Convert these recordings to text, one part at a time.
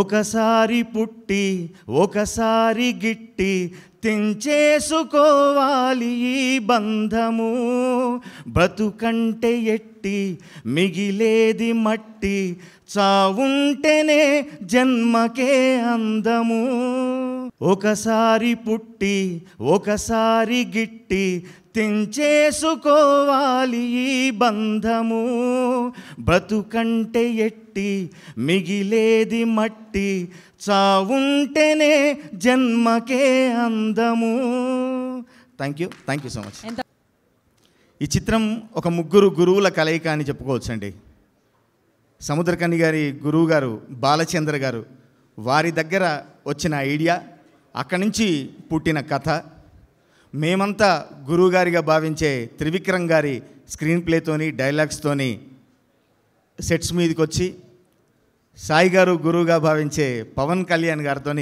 ఒకసారి పుట్టి ఒకసారి గిట్టి తెంచేసుకోవాలి ఈ బంధము బ్రతుకంటే ఎట్టి మిగిలేది మట్టి చావుంటేనే జన్మకే అందము ఒకసారి పుట్టి ఒకసారి గిట్టి తెంచేసుకోవాలి ఈ బంధము బ్రతుకంటే ఎట్టి మిగిలేది మట్టి చావుంటేనే జన్మకే అందము thank you thank you so much ఈ చిత్రం ఒక ముగ్గురు గురువుల కలయిక అని చెప్పుకోవచ్చండి సముద్రకని గారి గురువు గారు బాలచంద్ర గారు వారి దగ్గర వచ్చిన ఐడియా అక్కడి నుంచి పుట్టిన కథ మేమంతా గురువుగారిగా భావించే త్రివిక్రమ్ గారి స్క్రీన్ ప్లేతోని డైలాగ్స్తోని సెట్స్ మీదకి వచ్చి సాయి గారు గురువుగా భావించే పవన్ కళ్యాణ్ గారితో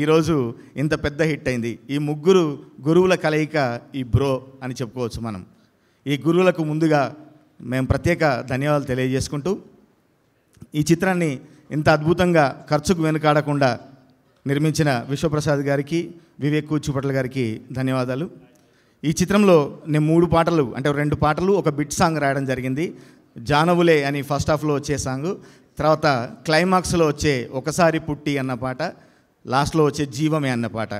ఈరోజు ఇంత పెద్ద హిట్ అయింది ఈ ముగ్గురు గురువుల కలయిక ఈ బ్రో అని చెప్పుకోవచ్చు మనం ఈ గురువులకు ముందుగా మేము ప్రత్యేక ధన్యవాదాలు తెలియజేసుకుంటూ ఈ చిత్రాన్ని ఇంత అద్భుతంగా ఖర్చుకు వెనుకాడకుండా నిర్మించిన విశ్వప్రసాద్ గారికి వివేక్ కూచిపట్ల గారికి ధన్యవాదాలు ఈ చిత్రంలో నేను మూడు పాటలు అంటే రెండు పాటలు ఒక బిట్ సాంగ్ రాయడం జరిగింది జానవులే అని ఫస్ట్ హాఫ్లో వచ్చే సాంగ్ తర్వాత క్లైమాక్స్లో వచ్చే ఒకసారి పుట్టి అన్న పాట లాస్ట్లో వచ్చే జీవమే అన్న పాట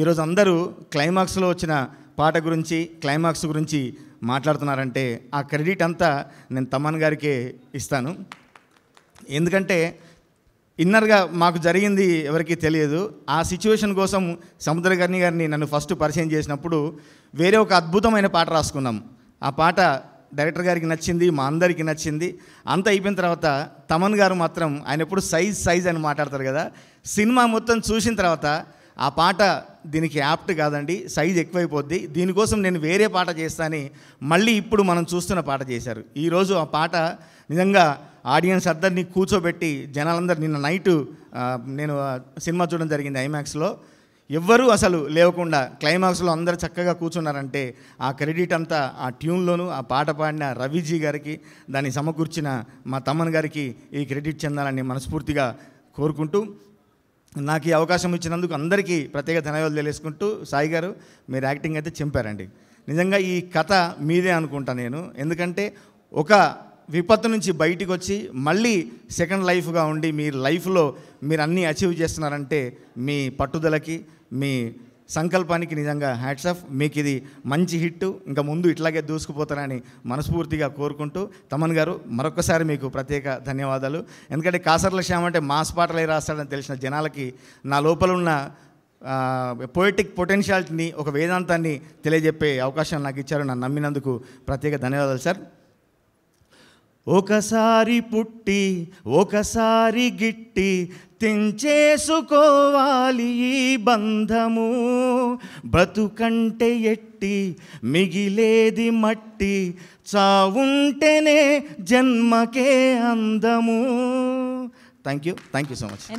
ఈరోజు అందరూ క్లైమాక్స్లో వచ్చిన పాట గురించి క్లైమాక్స్ గురించి మాట్లాడుతున్నారంటే ఆ క్రెడిట్ అంతా నేను తమన్ గారికే ఇస్తాను ఎందుకంటే ఇన్నర్గా మాకు జరిగింది ఎవరికీ తెలియదు ఆ సిచ్యువేషన్ కోసం సముద్రగర్ణి గారిని నన్ను ఫస్ట్ పరిచయం చేసినప్పుడు వేరే ఒక అద్భుతమైన పాట రాసుకున్నాం ఆ పాట డైరెక్టర్ గారికి నచ్చింది మా అందరికీ నచ్చింది అంత అయిపోయిన తర్వాత తమన్ గారు మాత్రం ఆయన ఎప్పుడు సైజ్ సైజ్ అని మాట్లాడతారు కదా సినిమా మొత్తం చూసిన తర్వాత ఆ పాట దీనికి యాప్ట్ కాదండి సైజ్ ఎక్కువైపోద్ది దీనికోసం నేను వేరే పాట చేస్తానని మళ్ళీ ఇప్పుడు మనం చూస్తున్న పాట చేశారు ఈరోజు ఆ పాట నిజంగా ఆడియన్స్ అందరినీ కూర్చోబెట్టి జనాలందరూ నిన్న నైటు నేను సినిమా చూడడం జరిగింది ఐమాక్స్లో ఎవ్వరూ అసలు లేవకుండా క్లైమాక్స్లో అందరు చక్కగా కూర్చున్నారంటే ఆ క్రెడిట్ అంతా ఆ ట్యూన్లోను ఆ పాట పాడిన రవిజీ గారికి దాన్ని సమకూర్చిన మా తమ్మన్ గారికి ఈ క్రెడిట్ చెందాలని మనస్ఫూర్తిగా కోరుకుంటూ నాకు ఈ అవకాశం ఇచ్చినందుకు అందరికీ ప్రత్యేక ధన్యవాదాలు తెలియసుకుంటూ సాయి గారు మీరు యాక్టింగ్ అయితే చెంపారండి నిజంగా ఈ కథ మీదే అనుకుంటా నేను ఎందుకంటే ఒక విపత్తు నుంచి బయటికి వచ్చి మళ్ళీ సెకండ్ లైఫ్గా ఉండి మీ లైఫ్లో మీరు అన్నీ అచీవ్ చేస్తున్నారంటే మీ పట్టుదలకి మీ సంకల్పానికి నిజంగా హ్యాట్స్ ఆఫ్ మీకు ఇది మంచి హిట్ ఇంకా ముందు ఇట్లాగే దూసుకుపోతారని మనస్ఫూర్తిగా కోరుకుంటూ తమన్ గారు మరొకసారి మీకు ప్రత్యేక ధన్యవాదాలు ఎందుకంటే కాసర్ల శ్యామ అంటే మాస్ పాటలు పాటలే రాస్తాడని తెలిసిన జనాలకి నా లోపల ఉన్న పోయిటిక్ పొటెన్షియాలిటీని ఒక వేదాంతాన్ని తెలియజెప్పే అవకాశం నాకు ఇచ్చారు నన్ను నమ్మినందుకు ప్రత్యేక ధన్యవాదాలు సార్ ఒకసారి పుట్టి ఒకసారి గిట్టి తెంచేసుకోవాలి ఈ బంధము బ్రతుకంటే ఎట్టి మిగిలేది మట్టి చావుంటేనే జన్మకే అందము thank you thank you so much